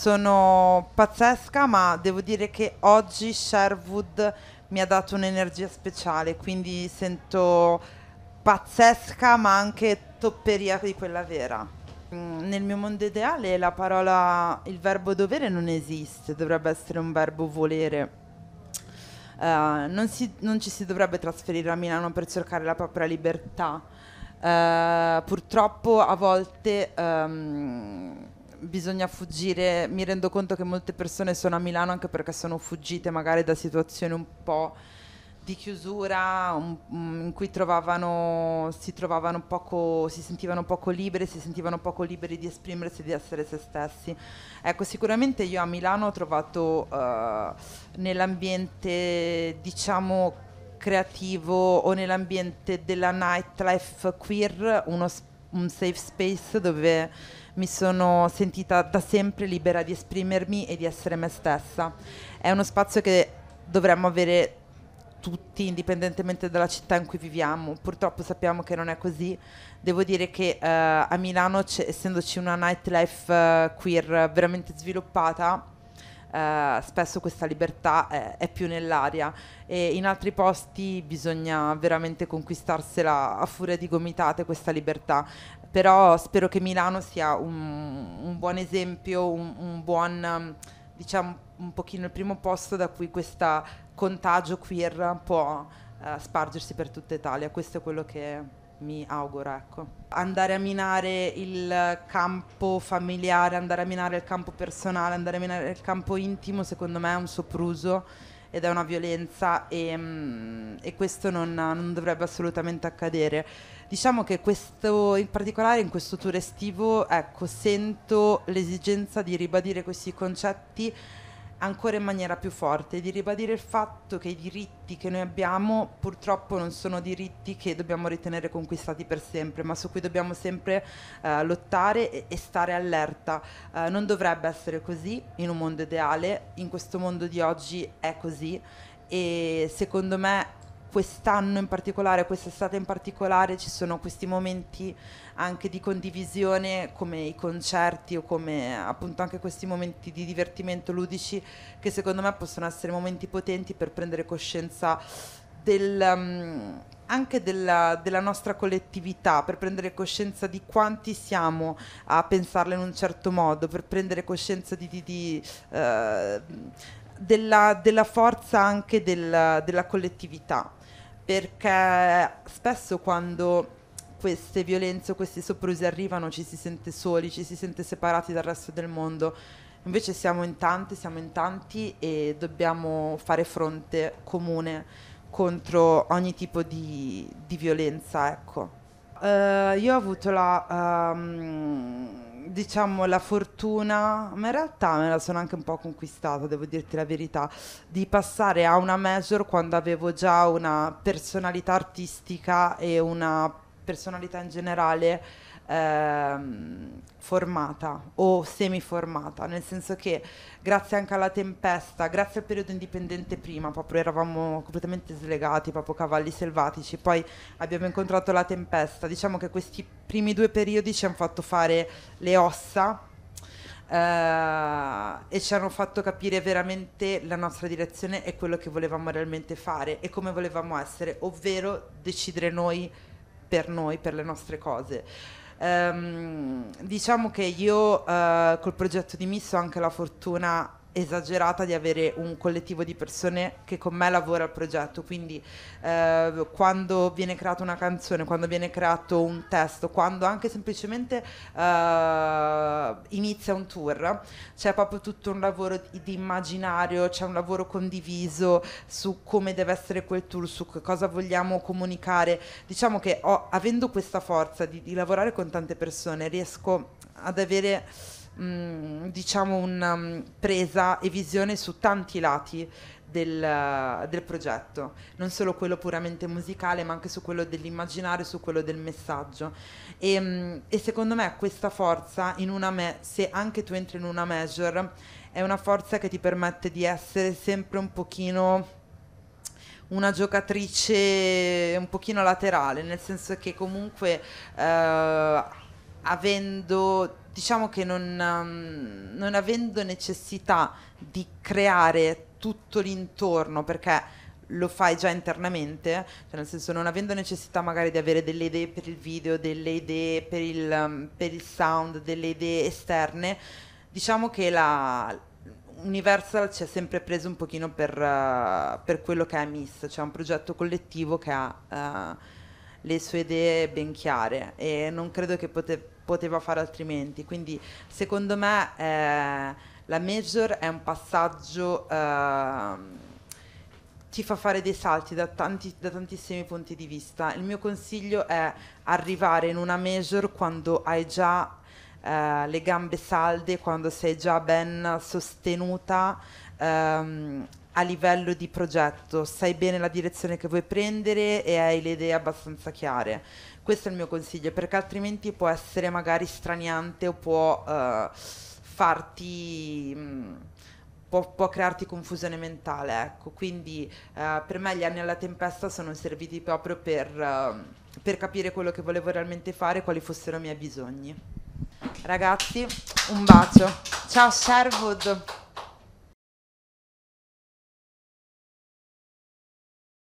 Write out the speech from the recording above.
sono pazzesca, ma devo dire che oggi Sherwood mi ha dato un'energia speciale, quindi sento pazzesca, ma anche topperia di quella vera. Mm, nel mio mondo ideale la parola, il verbo dovere non esiste, dovrebbe essere un verbo volere. Uh, non, si, non, ci si dovrebbe trasferire a Milano per cercare la propria libertà. Uh, purtroppo a volte um, bisogna fuggire, mi rendo conto che molte persone sono a Milano anche perché sono fuggite magari da situazioni un po' di chiusura un, mm, in cui trovavano, si, trovavano poco, si sentivano poco libere, si sentivano poco liberi di esprimersi, di essere se stessi. Ecco, sicuramente io a Milano ho trovato eh, nell'ambiente, diciamo, creativo o nell'ambiente della nightlife queer uno spazio un safe space dove mi sono sentita da sempre libera di esprimermi e di essere me stessa. È uno spazio che dovremmo avere tutti, indipendentemente dalla città in cui viviamo. Purtroppo sappiamo che non è così. Devo dire che uh, a Milano, c- essendoci una nightlife uh, queer veramente sviluppata, eh, spesso questa libertà è, è, più nell'aria e in altri posti bisogna veramente conquistarsela a furia di gomitate questa libertà. Però spero che Milano sia un, un buon esempio, un, un buon, diciamo, un pochino il primo posto da cui questo contagio queer può eh, spargersi per tutta Italia. Questo è quello che mi auguro. Ecco. Andare a minare il campo familiare, andare a minare il campo personale, andare a minare il campo intimo, secondo me è un sopruso ed è una violenza e, mm, e questo non, non, dovrebbe assolutamente accadere. Diciamo che questo, in particolare in questo tour estivo, ecco, sento l'esigenza di ribadire questi concetti ancora in maniera più forte, di ribadire il fatto che i diritti che noi abbiamo purtroppo non sono diritti che dobbiamo ritenere conquistati per sempre, ma su cui dobbiamo sempre eh, lottare e, e, stare allerta. Eh, non dovrebbe essere così in un mondo ideale, in questo mondo di oggi è così e secondo me quest'anno in particolare, quest'estate in particolare, ci sono questi momenti anche di condivisione come i concerti o come appunto anche questi momenti di divertimento ludici che secondo me possono essere momenti potenti per prendere coscienza del, um, anche della, della, nostra collettività, per prendere coscienza di quanti siamo a pensarla in un certo modo, per prendere coscienza di, di, di uh, della, della, forza anche del, della collettività perché spesso quando queste violenze o questi soprusi arrivano ci si sente soli, ci si sente separati dal resto del mondo. Invece siamo in tanti, siamo in tanti e dobbiamo fare fronte comune contro ogni tipo di, di violenza, ecco. uh, io ho avuto la... Um, diciamo, la fortuna, ma in realtà me la sono anche un po' conquistata, devo dirti la verità, di passare a una major quando avevo già una personalità artistica e una personalità in generale ehm, formata o semiformata, nel senso che grazie anche alla tempesta, grazie al periodo indipendente prima, proprio eravamo completamente slegati, proprio cavalli selvatici, poi abbiamo incontrato la tempesta, diciamo che questi primi due periodi ci hanno fatto fare le ossa Uh, e ci hanno fatto capire veramente la nostra direzione e quello che volevamo realmente fare e come volevamo essere, ovvero decidere noi per noi, per le nostre cose. Ehm, diciamo che io eh, col progetto di Miss ho anche la fortuna esagerata di avere un collettivo di persone che con me lavora al progetto, quindi eh, quando viene creata una canzone, quando viene creato un testo, quando anche semplicemente eh, inizia un tour, c'è proprio tutto un lavoro di, di, immaginario, c'è un lavoro condiviso su come deve essere quel tour, su che cosa vogliamo comunicare. Diciamo che ho, avendo questa forza di, di lavorare con tante persone riesco ad avere Mm, diciamo una mm, presa e visione su tanti lati del, eh, del, progetto, non solo quello puramente musicale, ma anche su quello dell'immaginario, su quello del messaggio. E, mm, e, secondo me questa forza, in una me- se anche tu entri in una major, è una forza che ti permette di essere sempre un pochino una giocatrice un pochino laterale, nel senso che comunque eh, avendo diciamo che non, um, non avendo necessità di creare tutto l'intorno, perché lo fai già internamente, cioè nel senso non avendo necessità magari di avere delle idee per il video, delle idee per il, um, per il sound, delle idee esterne, diciamo che la Universal ci ha sempre preso un pochino per, uh, per quello che è Miss, cioè un progetto collettivo che ha uh, le sue idee ben chiare e non credo che potesse poteva fare altrimenti. Quindi secondo me eh, la major è un passaggio... Eh, ti fa fare dei salti da, tanti, da, tantissimi punti di vista. Il mio consiglio è arrivare in una major quando hai già eh, le gambe salde, quando sei già ben sostenuta ehm, a livello di progetto, sai bene la direzione che vuoi prendere e hai le idee abbastanza chiare. Questo è il mio consiglio, perché altrimenti può essere magari straniante o può uh, farti... Mh, mm, Può, può, crearti confusione mentale, ecco. Quindi uh, per me gli anni alla tempesta sono serviti proprio per, uh, per capire quello che volevo realmente fare e quali fossero i miei bisogni. Ragazzi, un bacio. Ciao Sherwood!